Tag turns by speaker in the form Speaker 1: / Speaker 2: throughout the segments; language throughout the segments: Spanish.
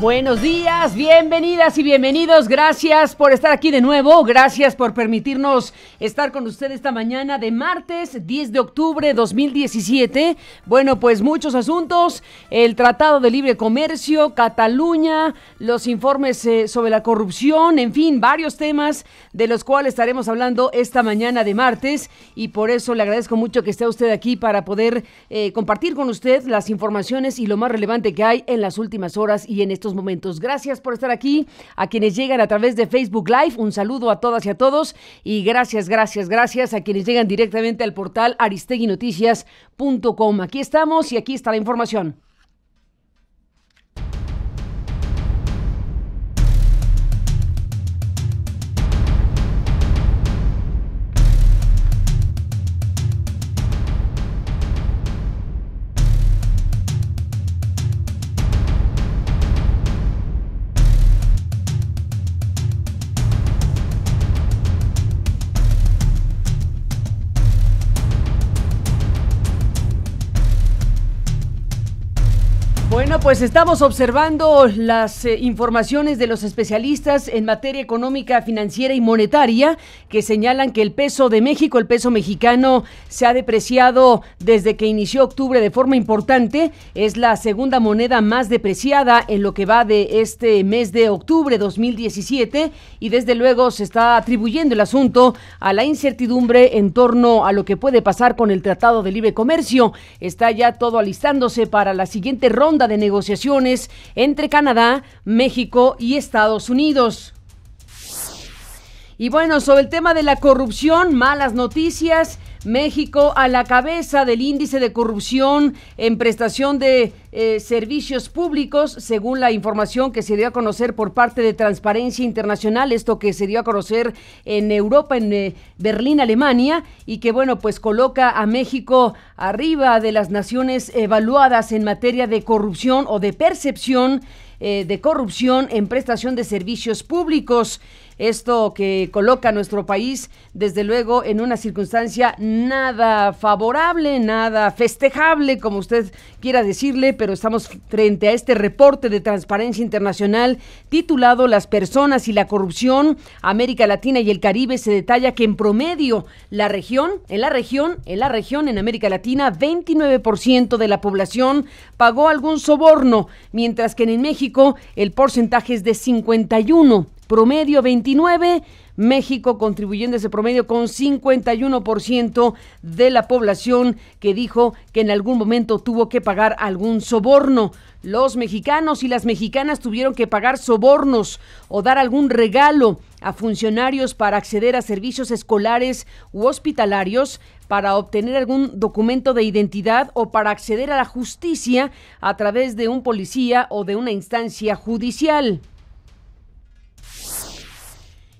Speaker 1: Buenos días, bienvenidas y bienvenidos. Gracias por estar aquí de nuevo. Gracias por permitirnos estar con usted esta mañana de martes 10 de octubre 2017. Bueno, pues muchos asuntos. El Tratado de Libre Comercio, Cataluña, los informes eh, sobre la corrupción, en fin, varios temas de los cuales estaremos hablando esta mañana de martes. Y por eso le agradezco mucho que esté usted aquí para poder eh, compartir con usted las informaciones y lo más relevante que hay en las últimas horas y en estos momentos. Gracias por estar aquí. A quienes llegan a través de Facebook Live, un saludo a todas y a todos. Y gracias, gracias, gracias a quienes llegan directamente al portal aristeguinoticias.com. Aquí estamos y aquí está la información. Bueno, pues estamos observando las eh, informaciones de los especialistas en materia económica, financiera y monetaria que señalan que el peso de México, el peso mexicano, se ha depreciado desde que inició octubre de forma importante. Es la segunda moneda más depreciada en lo que va de este mes de octubre 2017 y desde luego se está atribuyendo el asunto a la incertidumbre en torno a lo que puede pasar con el Tratado de Libre Comercio. Está ya todo alistándose para la siguiente ronda de negociaciones entre Canadá, México y Estados Unidos. Y bueno, sobre el tema de la corrupción, malas noticias. México a la cabeza del índice de corrupción en prestación de eh, servicios públicos, según la información que se dio a conocer por parte de Transparencia Internacional, esto que se dio a conocer en Europa, en eh, Berlín, Alemania, y que bueno, pues coloca a México arriba de las naciones evaluadas en materia de corrupción o de percepción eh, de corrupción en prestación de servicios públicos. Esto que coloca a nuestro país, desde luego, en una circunstancia nada favorable, nada festejable, como usted quiera decirle, pero estamos frente a este reporte de Transparencia Internacional titulado Las personas y la corrupción, América Latina y el Caribe. Se detalla que en promedio la región, en la región, en la región, en América Latina, 29% de la población pagó algún soborno, mientras que en México el porcentaje es de 51, promedio 29, México contribuyendo ese promedio con 51% de la población que dijo que en algún momento tuvo que pagar algún soborno. Los mexicanos y las mexicanas tuvieron que pagar sobornos o dar algún regalo a funcionarios para acceder a servicios escolares u hospitalarios para obtener algún documento de identidad o para acceder a la justicia a través de un policía o de una instancia judicial.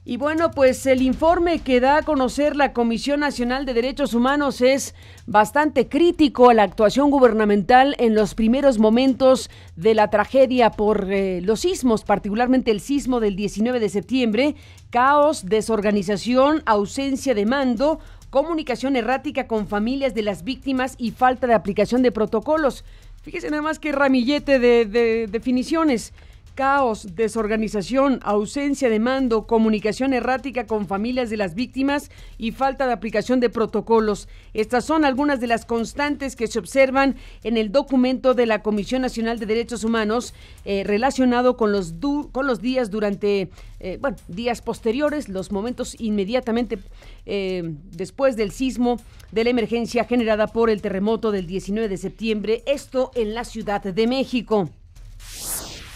Speaker 1: Y bueno, pues el informe que da a conocer la Comisión Nacional de Derechos Humanos es bastante crítico a la actuación gubernamental en los primeros momentos de la tragedia por eh, los sismos, particularmente el sismo del 19 de septiembre, caos, desorganización, ausencia de mando, comunicación errática con familias de las víctimas y falta de aplicación de protocolos. Fíjese nada más que ramillete de, de definiciones caos, desorganización, ausencia de mando, comunicación errática con familias de las víctimas y falta de aplicación de protocolos. Estas son algunas de las constantes que se observan en el documento de la Comisión Nacional de Derechos Humanos eh, relacionado con los, con los días durante, eh, días posteriores, los momentos inmediatamente eh, después del sismo, de la emergencia generada por el terremoto del 19 de septiembre, esto en la Ciudad de México.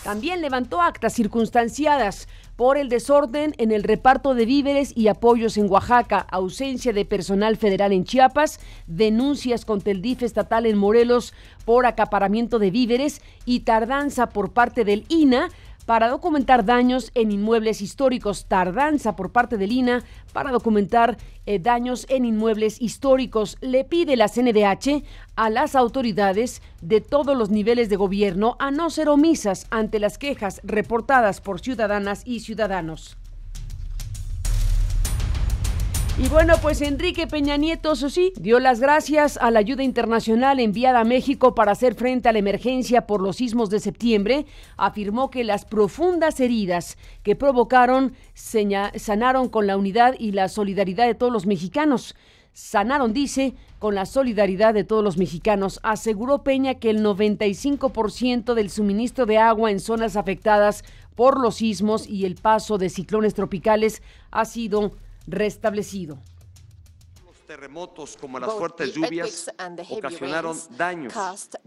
Speaker 1: También levantó actas circunstanciadas por el desorden en el reparto de víveres y apoyos en Oaxaca, ausencia de personal federal en Chiapas, denuncias contra el DIF estatal en Morelos por acaparamiento de víveres y tardanza por parte del INA para documentar daños en inmuebles históricos. Tardanza por parte del Lina. para documentar eh, daños en inmuebles históricos. Le pide la CNDH a las autoridades de todos los niveles de gobierno a no ser omisas ante las quejas reportadas por ciudadanas y ciudadanos. Y bueno, pues Enrique Peña Nieto, eso sí, dio las gracias a la ayuda internacional enviada a México para hacer frente a la emergencia por los sismos de septiembre. Afirmó que las profundas heridas que provocaron sanaron con la unidad y la solidaridad de todos los mexicanos. Sanaron, dice, con la solidaridad de todos los mexicanos. Aseguró Peña que el 95% del suministro de agua en zonas afectadas por los sismos y el paso de ciclones tropicales ha sido restablecido. Los terremotos como las fuertes lluvias ocasionaron daños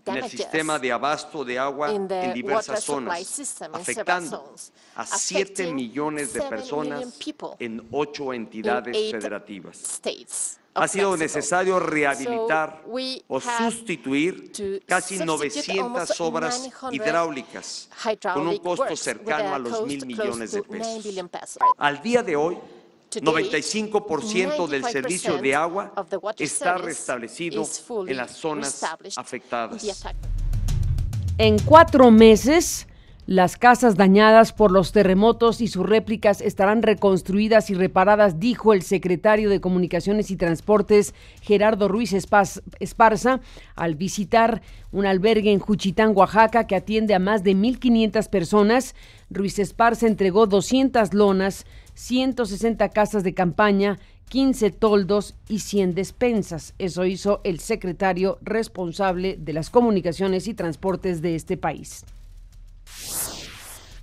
Speaker 1: en el sistema de abasto de agua en diversas zonas, afectando a 7 millones de personas en ocho entidades federativas ha sido necesario rehabilitar o sustituir casi 900 obras hidráulicas con un costo cercano a los mil millones de pesos. Al día de hoy, 95% del servicio de agua está restablecido en las zonas afectadas. En cuatro meses, las casas dañadas por los terremotos y sus réplicas estarán reconstruidas y reparadas, dijo el secretario de Comunicaciones y Transportes Gerardo Ruiz Esparza al visitar un albergue en Juchitán, Oaxaca, que atiende a más de 1.500 personas. Ruiz Esparza entregó 200 lonas 160 casas de campaña, 15 toldos y 100 despensas. Eso hizo el secretario responsable de las comunicaciones y transportes de este país.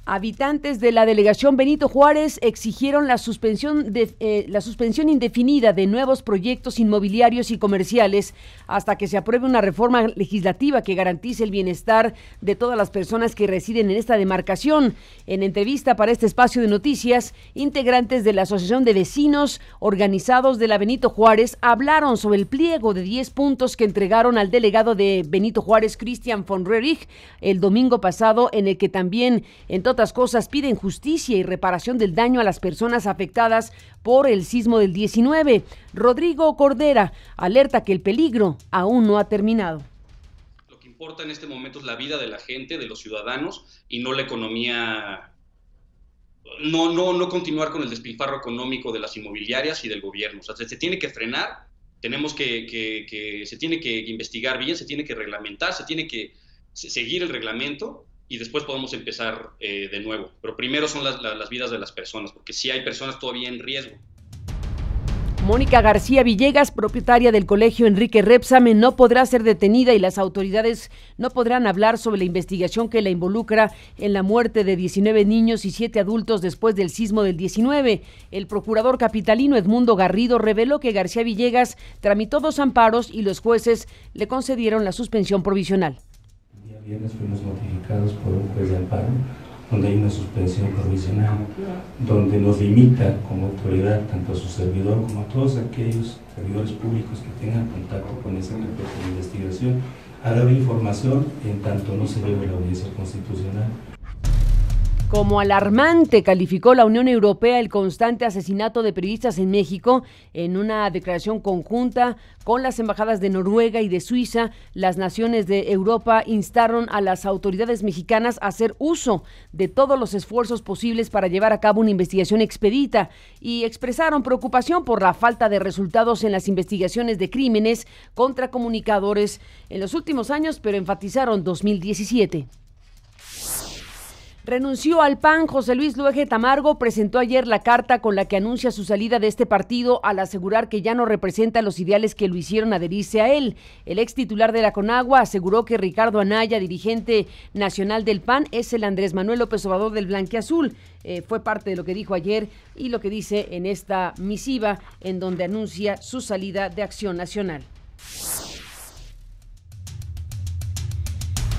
Speaker 1: Habitantes de la delegación Benito Juárez exigieron la suspensión, de, eh, la suspensión indefinida de nuevos proyectos inmobiliarios y comerciales hasta que se apruebe una reforma legislativa que garantice el bienestar de todas las personas que residen en esta demarcación. En entrevista para este espacio de noticias, integrantes de la Asociación de Vecinos Organizados de la Benito Juárez hablaron sobre el pliego de 10 puntos que entregaron al delegado de Benito Juárez, Cristian von Rerich, el domingo pasado, en el que también, entonces otras cosas, piden justicia y reparación del daño a las personas afectadas por el sismo del 19. Rodrigo Cordera alerta que el peligro aún no ha terminado Lo que importa en este momento es la vida de la gente, de los ciudadanos, y no la economía. No, no, no continuar con el despilfarro económico de las inmobiliarias y del gobierno. O sea, se, tiene que frenar, tenemos que, que, que, se tiene que investigar bien, se tiene que reglamentar, se tiene que seguir el reglamento y después podemos empezar eh, de nuevo. Pero primero son las, vidas de las personas, porque sí hay personas todavía en riesgo. Mónica García Villegas, propietaria del colegio Enrique Repsame, no podrá ser detenida y las autoridades no podrán hablar sobre la investigación que la involucra en la muerte de 19 niños y 7 adultos después del sismo del 19. El procurador capitalino Edmundo Garrido reveló que García Villegas tramitó dos amparos y los jueces le concedieron la suspensión provisional. El viernes fuimos notificados por un juez de amparo, donde hay una suspensión provisional, donde nos limita como autoridad, tanto a su servidor como a todos aquellos servidores públicos que tengan contacto con ese de investigación, a dar información en tanto no se lleve la audiencia constitucional. Como alarmante calificó la Unión Europea el constante asesinato de periodistas en México en una declaración conjunta con las embajadas de Noruega y de Suiza. Las naciones de Europa instaron a las autoridades mexicanas a hacer uso de todos los esfuerzos posibles para llevar a cabo una investigación expedita y expresaron preocupación por la falta de resultados en las investigaciones de crímenes contra comunicadores en los últimos años, pero enfatizaron 2017. Renunció al PAN José Luis Luege Tamargo, presentó ayer la carta con la que anuncia su salida de este partido al asegurar que ya no representa los ideales que lo hicieron adherirse a él. El ex titular de la Conagua aseguró que Ricardo Anaya, dirigente nacional del PAN, es el Andrés Manuel López Obrador del Blanqueazul Eh, fue parte de lo que dijo ayer y lo que dice en esta misiva en donde anuncia su salida de Acción Nacional.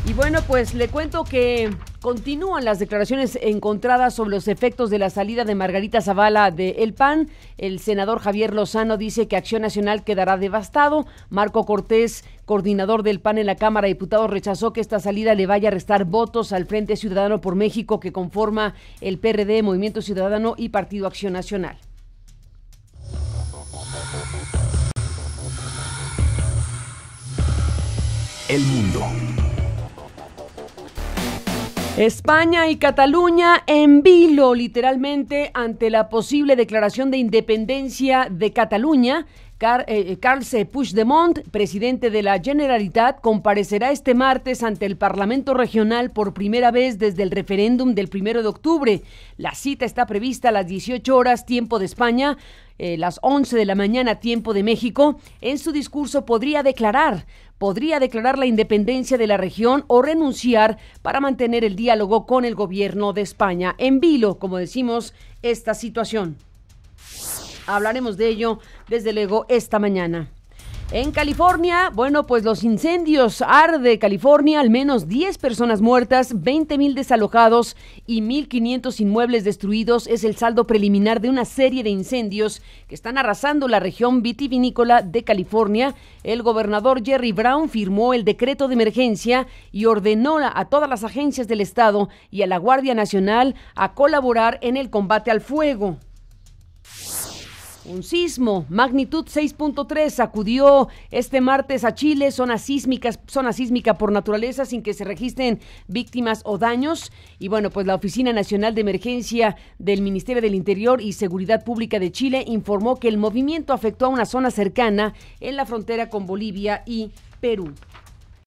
Speaker 1: Y bueno, pues le cuento que Continúan las declaraciones encontradas sobre los efectos de la salida de Margarita Zavala de El PAN. El senador Javier Lozano dice que Acción Nacional quedará devastado. Marco Cortés, coordinador del PAN en la Cámara de Diputados, rechazó que esta salida le vaya a restar votos al Frente Ciudadano por México que conforma el PRD, Movimiento Ciudadano y Partido Acción Nacional. El mundo. España y Cataluña en vilo literalmente ante la posible declaración de independencia de Cataluña. Car eh, eh, Carles Puigdemont, presidente de la Generalitat, comparecerá este martes ante el Parlamento Regional por primera vez desde el referéndum del primero de octubre. La cita está prevista a las 18 horas, tiempo de España, eh, las 11 de la mañana, tiempo de México, en su discurso podría declarar podría declarar la independencia de la región o renunciar para mantener el diálogo con el gobierno de España. En vilo, como decimos, esta situación. Hablaremos de ello, desde luego, esta mañana. En California, bueno, pues los incendios arde California, al menos 10 personas muertas, 20 mil desalojados y 1.500 inmuebles destruidos es el saldo preliminar de una serie de incendios que están arrasando la región vitivinícola de California. El gobernador Jerry Brown firmó el decreto de emergencia y ordenó a todas las agencias del Estado y a la Guardia Nacional a colaborar en el combate al fuego. Un sismo, magnitud 6.3, sacudió este martes a Chile, zona sísmica, zona sísmica por naturaleza, sin que se registren víctimas o daños. Y bueno, pues la Oficina Nacional de Emergencia del Ministerio del Interior y Seguridad Pública de Chile informó que el movimiento afectó a una zona cercana en la frontera con Bolivia y Perú.